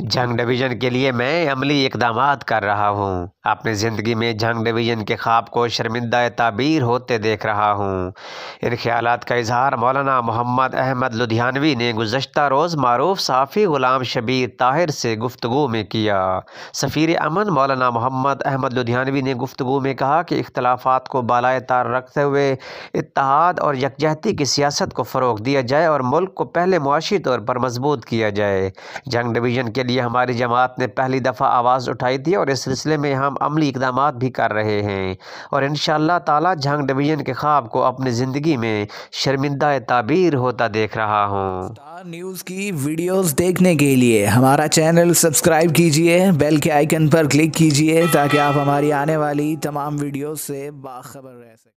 जंग हाँ। डिवीज़न के लिए मैं अमली इकदाम कर रहा हूँ अपनी ज़िंदगी में जंग डिवीज़न के ख्वाब को शर्मिंदा ताबीर होते देख रहा हूँ इन ख्याल का इजहार मौलाना मोहम्मद अहमद लुधियानवी ने गुजशत रोज़ मरूफ साफ़ी ग़ुलाम शबीर ताहिर से गुफ्तु में किया सफ़ीर अमन मौलाना मोहम्मद अहमद लुधियानवी ने गुफ्तु में कहा कि इख्तलाफात को बालाए तार रखते हुए इतिहाद और यकजहती की सियासत को फ़रोग दिया जाए और मुल्क को पहले मुआशी तौर पर मजबूत किया जाए जंग डिवीज़न के लिए हमारी जमात ने पहली दफ़ा आवाज़ उठाई थी और इस सिलसिले में हम अमली इकदाम भी कर रहे हैं और इन ताला झांग डिवीज़न के ख्वाब को अपनी ज़िंदगी में शर्मिंदा ताबीर होता देख रहा हूँ न्यूज़ की वीडियोस देखने के लिए हमारा चैनल सब्सक्राइब कीजिए बेल के आइकन पर क्लिक कीजिए ताकि आप हमारी आने वाली तमाम वीडियोस से बाखबर रह सकें